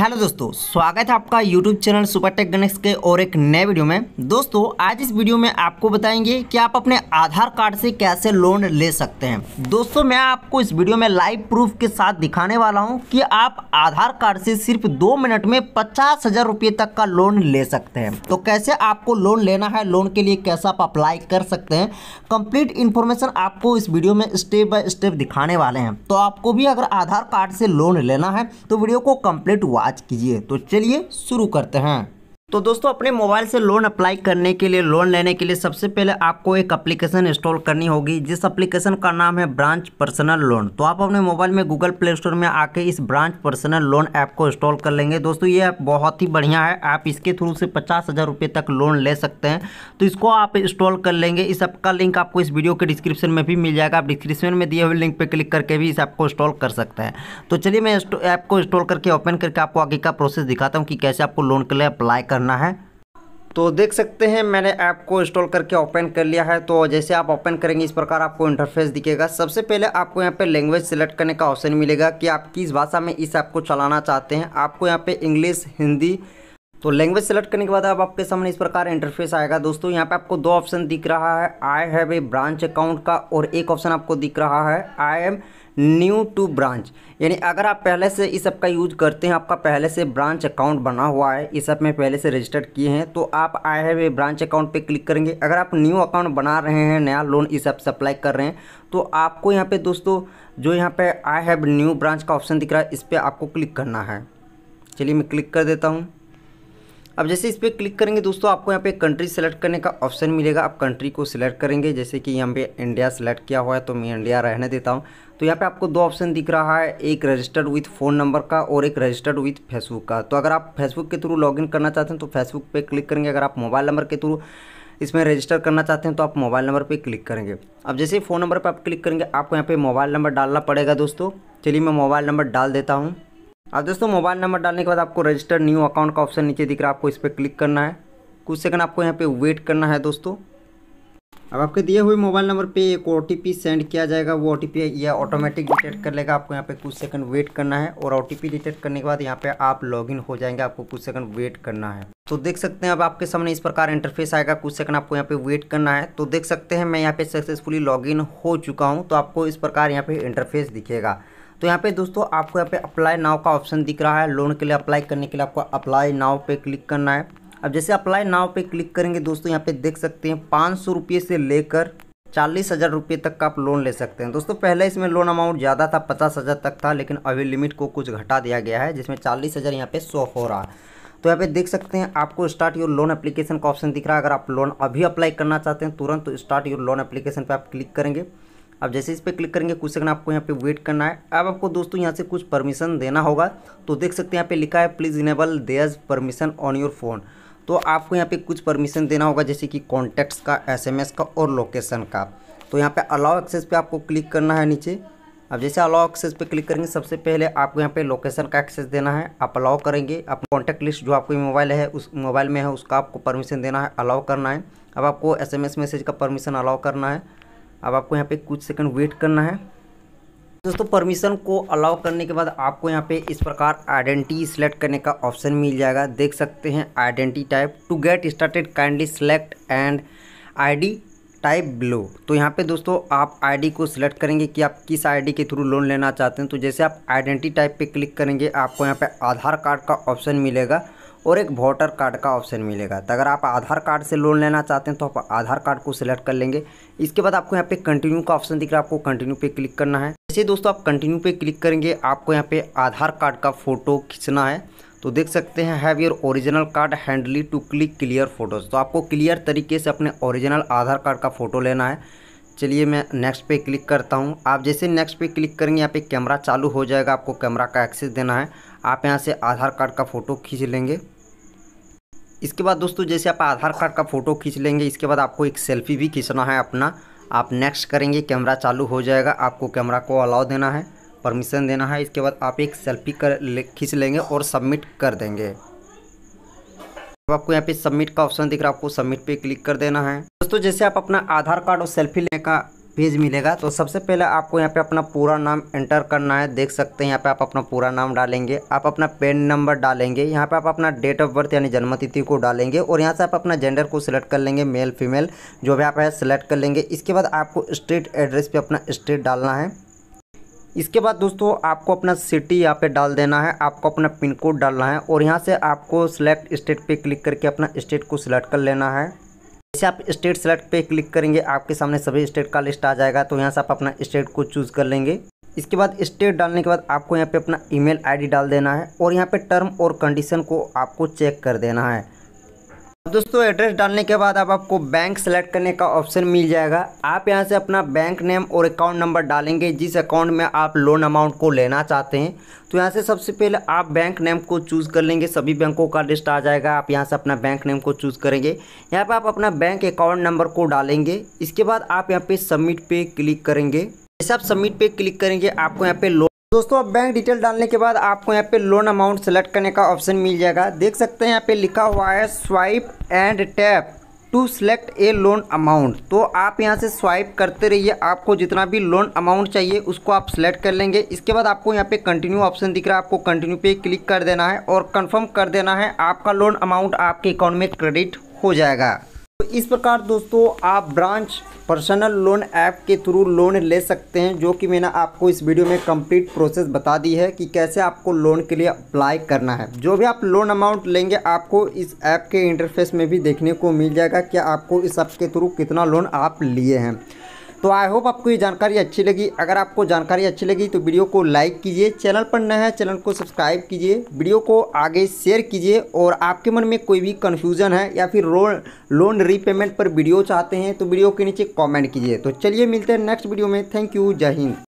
hello दोस्तों स्वागत है आपका यूट्यूब चैनल सुपर टेक गनेक्स के और एक नए वीडियो में दोस्तों आज इस वीडियो में आपको बताएंगे कि आप अपने आधार कार्ड से कैसे लोन ले सकते हैं दोस्तों मैं आपको इस वीडियो में लाइव प्रूफ के साथ दिखाने वाला हूं कि आप आधार कार्ड से सिर्फ दो मिनट में पचास हजार रुपये तक का लोन ले सकते हैं तो कैसे आपको लोन लेना है लोन के लिए कैसे आप अप्लाई कर सकते हैं कंप्लीट इन्फॉर्मेशन आपको इस वीडियो में स्टेप बाय स्टेप दिखाने वाले हैं तो आपको भी अगर आधार कार्ड से लोन लेना है तो वीडियो को कम्प्लीट आज कीजिए तो चलिए शुरू करते हैं तो दोस्तों अपने मोबाइल से लोन अप्लाई करने के लिए लोन लेने के लिए सबसे पहले आपको एक एप्लीकेशन इंस्टॉल करनी होगी जिस एप्लीकेशन का नाम है ब्रांच पर्सनल लोन तो आप अपने मोबाइल में गूगल प्ले स्टोर में आके इस ब्रांच पर्सनल लोन ऐप को इंस्टॉल कर लेंगे दोस्तों ये ऐप बहुत ही बढ़िया है आप इसके थ्रू से पचास हज़ार तक लोन ले सकते हैं तो इसको आप इंस्टॉल कर लेंगे इस ऐप का लिंक आपको इस वीडियो के डिस्क्रिप्शन में भी मिल जाएगा आप डिस्क्रिप्शन में दिए हुए लिंक पर क्लिक करके भी इस ऐप को इंस्टॉल कर सकते हैं तो चलिए मैं ऐप को इंस्टॉल करके ओपन करके आपको आगे का प्रोसेस दिखाता हूँ कि कैसे आपको लोन के लिए अप्लाई कर करना है तो देख सकते हैं मैंने ऐप को इंस्टॉल करके ओपन कर लिया है तो जैसे आप ओपन करेंगे इस प्रकार आपको इंटरफेस दिखेगा सबसे पहले आपको यहाँ पे लैंग्वेज सेलेक्ट करने का ऑप्शन मिलेगा कि आप किस भाषा में इस ऐप को चलाना चाहते हैं आपको यहाँ पे इंग्लिश हिंदी तो लैंग्वेज सेलेक्ट करने के बाद अब आपके सामने इस प्रकार इंटरफेस आएगा दोस्तों यहाँ पे आपको दो ऑप्शन दिख रहा है I have a Branch account का और एक ऑप्शन आपको दिख रहा है I am new to Branch यानी अगर आप पहले से इस ऐप का यूज करते हैं आपका पहले से ब्रांच अकाउंट बना हुआ है इस ऐप में पहले से रजिस्टर्ड किए हैं तो आप I have a Branch account पे क्लिक करेंगे अगर आप न्यू अकाउंट बना रहे हैं नया लोन इस ऐप से अप्लाई कर रहे हैं तो आपको यहाँ पे दोस्तों जो यहाँ पे आई हैव न्यू ब्रांच का ऑप्शन दिख रहा है इस पर आपको क्लिक करना है चलिए मैं क्लिक कर देता हूँ अब जैसे इस पर क्लिक करेंगे दोस्तों आपको यहाँ पे कंट्री सेलेक्ट करने का ऑप्शन मिलेगा आप कंट्री को सिलेक्ट करेंगे जैसे कि यहाँ पे इंडिया सेलेक्ट किया हुआ है तो मैं इंडिया रहने देता हूँ तो यहाँ पे आपको दो ऑप्शन दिख रहा है एक रजिस्टर्ड विथ फ़ोन नंबर का और एक रजिस्टर्ड विथ फेसबुक का तो अगर आप फेसबुक के थ्रू लॉगिन करना चाहते हैं तो फेसबुक पर क्लिक करेंगे अगर आप मोबाइल नंबर के थ्रू इसमें रजिस्टर करना चाहते हैं तो आप मोबाइल नंबर पर क्लिक करेंगे अब जैसे फ़ोन नंबर पर आप क्लिक करेंगे आपको यहाँ पर मोबाइल नंबर डालना पड़ेगा दोस्तों चलिए मैं मोबाइल नंबर डाल देता हूँ अब दोस्तों मोबाइल नंबर डालने के बाद आपको रजिस्टर न्यू अकाउंट का ऑप्शन नीचे दिख रहा है आपको इस पर क्लिक करना है कुछ सेकंड आपको यहाँ पे वेट करना है दोस्तों अब आपके दिए हुए मोबाइल नंबर पे एक ओ सेंड किया जाएगा वो ओ टी या ऑटोमेटिक डिटेक्ट कर लेगा आपको यहाँ पे कुछ सेकंड वेट करना है और ओ टी डिटेक्ट करने के बाद यहाँ पे आप लॉगिन हो जाएंगे आपको कुछ सेकंड वेट करना है तो देख सकते हैं अब आपके सामने इस प्रकार इंटरफेस आएगा कुछ सेकंड आपको यहाँ पे वेट करना है तो देख सकते हैं मैं यहाँ पे सक्सेसफुली लॉग हो चुका हूँ तो आपको इस प्रकार यहाँ पे इंटरफेस दिखेगा तो यहाँ पे दोस्तों आपको यहाँ पे अप्लाई नाव का ऑप्शन दिख रहा है लोन के लिए अप्लाई करने के लिए आपको अप्लाई नाव पे क्लिक करना है अब जैसे अप्लाई नाव पे क्लिक करेंगे दोस्तों यहाँ पे देख सकते हैं पाँच सौ रुपये से लेकर चालीस हज़ार रुपये तक का आप लोन ले सकते हैं दोस्तों पहले इसमें लोन अमाउंट ज़्यादा था पचास हज़ार तक था लेकिन अभी लिमिट को कुछ घटा दिया गया है जिसमें चालीस हज़ार यहाँ पे शो हो रहा है तो यहाँ पे देख सकते हैं आपको स्टार्ट योर लोन एप्लीकेशन का ऑप्शन दिख रहा है अगर आप लोन अभी अप्लाई करना चाहते हैं तुरंत तो स्टार्ट योर लोन एप्लीकेशन पर आप क्लिक करेंगे अब जैसे इस पर क्लिक करेंगे कुछ सेकंड आपको यहाँ पे वेट करना है अब आपको दोस्तों यहाँ से कुछ परमिशन देना होगा तो देख सकते हैं यहाँ पे लिखा है please enable theirs permission on your phone तो आपको यहाँ पे कुछ परमिशन देना होगा जैसे कि कॉन्टैक्ट्स का एसएमएस का और लोकेशन का तो यहाँ पर अलाउ एक्सेस पे आपको क्लिक करना है नीचे अब जैसे अलाउ एक्सेस पे क्लिक करेंगे सबसे पहले आपको यहाँ पे लोकेशन का एक्सेस देना है आप अलाउ करेंगे आप कॉन्टैक्ट लिस्ट जो आपके मोबाइल है उस मोबाइल में है उसका आपको परमिशन देना है अलाउ करना है अब आपको एस मैसेज का परमिशन अलाउ करना है अब आपको यहाँ पे कुछ सेकंड वेट करना है दोस्तों परमिशन को अलाउ करने के बाद आपको यहाँ पे इस प्रकार आइडेंटिटी सेलेक्ट करने का ऑप्शन मिल जाएगा देख सकते हैं identity type to get started kindly select and ID type below तो यहाँ पे दोस्तों आप आईडी को सिलेक्ट करेंगे कि आप किस आईडी के थ्रू लोन लेना चाहते हैं तो जैसे आप आइडेंटिटी टाइप पर क्लिक करेंगे आपको यहाँ पर आधार कार्ड का ऑप्शन मिलेगा और एक वोटर कार्ड का ऑप्शन मिलेगा तो अगर आप आधार कार्ड से लोन लेना चाहते हैं तो आप आधार कार्ड को सिलेक्ट कर लेंगे इसके बाद आपको यहाँ पे कंटिन्यू का ऑप्शन दिख रहा है आपको कंटिन्यू पे क्लिक करना है जैसे दोस्तों आप कंटिन्यू पे क्लिक करेंगे आपको यहाँ पे आधार कार्ड का फ़ोटो खींचना है तो देख सकते हैं have your original card handy to click clear photos तो आपको क्लियर तरीके से अपने ओरिजिनल आधार कार्ड का फ़ोटो लेना है चलिए मैं नेक्स्ट पे क्लिक करता हूँ आप जैसे नेक्स्ट पे क्लिक करेंगे यहाँ पे कैमरा चालू हो जाएगा आपको कैमरा का एक्सेस देना है आप यहाँ से आधार कार्ड का फ़ोटो खींच लेंगे इसके बाद दोस्तों जैसे आप आधार कार्ड का फ़ोटो खींच लेंगे इसके बाद आपको एक सेल्फी भी खींचना है अपना आप नेक्स्ट करेंगे कैमरा चालू हो जाएगा आपको कैमरा को अलाउ देना है परमिशन देना है इसके बाद आप एक सेल्फी कर ले, खींच लेंगे और सबमिट कर देंगे अब आपको यहाँ पे सबमिट का ऑप्शन दिख रहा है आपको सबमिट पे क्लिक कर देना है दोस्तों जैसे आप अपना आधार कार्ड और सेल्फी लेने का पेज मिलेगा तो सबसे पहले आपको यहाँ पे अपना पूरा नाम एंटर करना है देख सकते हैं यहाँ पे आप अपना पूरा नाम डालेंगे आप अपना पेन नंबर डालेंगे यहाँ पे आप अपना डेट ऑफ बर्थ यानी जन्मतिथि को डालेंगे और यहाँ से आप अपना जेंडर को सिलेक्ट कर लेंगे मेल फीमेल जो भी आप है सिलेक्ट कर लेंगे इसके बाद आपको स्ट्रीट एड्रेस पर अपना स्ट्रीट डालना है इसके बाद दोस्तों आपको अपना सिटी यहाँ पे डाल देना है आपको अपना पिन कोड डालना है और यहाँ से आपको सिलेक्ट स्टेट पे क्लिक करके अपना स्टेट को सिलेक्ट कर लेना है जैसे आप स्टेट सेलेक्ट पे क्लिक करेंगे आपके सामने सभी स्टेट का लिस्ट आ जाएगा तो यहाँ से आप अपना स्टेट को चूज़ कर लेंगे इसके बाद स्टेट डालने के बाद आपको यहाँ पे अपना ईमेल आईडी डाल देना है और यहाँ पे टर्म और कंडीशन को आपको चेक कर देना है दोस्तों एड्रेस डालने के बाद अब आप आपको बैंक सेलेक्ट करने का ऑप्शन मिल जाएगा आप यहां से अपना बैंक नेम और अकाउंट नंबर डालेंगे जिस अकाउंट में आप लोन अमाउंट को लेना चाहते हैं तो यहां से सबसे पहले आप बैंक नेम को चूज़ कर लेंगे सभी बैंकों का लिस्ट आ जाएगा आप यहां से अपना बैंक नेम को चूज़ करेंगे यहाँ पर आप अपना बैंक अकाउंट नंबर को डालेंगे इसके बाद आप यहाँ पर सबमिट पे क्लिक करेंगे जैसे आप सबमिट पे क्लिक करेंगे आपको यहाँ पे दोस्तों अब बैंक डिटेल डालने के बाद आपको यहाँ पे लोन अमाउंट सेलेक्ट करने का ऑप्शन मिल जाएगा देख सकते हैं यहाँ पे लिखा हुआ है swipe and tap to select a loan amount तो आप यहाँ से स्वाइप करते रहिए आपको जितना भी लोन अमाउंट चाहिए उसको आप सेलेक्ट कर लेंगे इसके बाद आपको यहाँ पे कंटिन्यू ऑप्शन दिख रहा है आपको कंटिन्यू पे क्लिक कर देना है और कन्फर्म कर देना है आपका लोन अमाउंट आपके अकाउंट में क्रेडिट हो जाएगा तो इस प्रकार दोस्तों आप ब्रांच पर्सनल लोन ऐप के थ्रू लोन ले सकते हैं जो कि मैंने आपको इस वीडियो में कंप्लीट प्रोसेस बता दी है कि कैसे आपको लोन के लिए अप्लाई करना है जो भी आप लोन अमाउंट लेंगे आपको इस ऐप के इंटरफेस में भी देखने को मिल जाएगा कि आपको इस ऐप के थ्रू कितना लोन आप लिए हैं तो आई होप आपको ये जानकारी अच्छी लगी अगर आपको जानकारी अच्छी लगी तो वीडियो को लाइक कीजिए चैनल पर नया है चैनल को सब्सक्राइब कीजिए वीडियो को आगे शेयर कीजिए और आपके मन में कोई भी कन्फ्यूज़न है या फिर लोन लोन रीपेमेंट पर वीडियो चाहते हैं तो वीडियो के नीचे कॉमेंट कीजिए तो चलिए मिलते हैं नेक्स्ट वीडियो में थैंक यू जय हिंद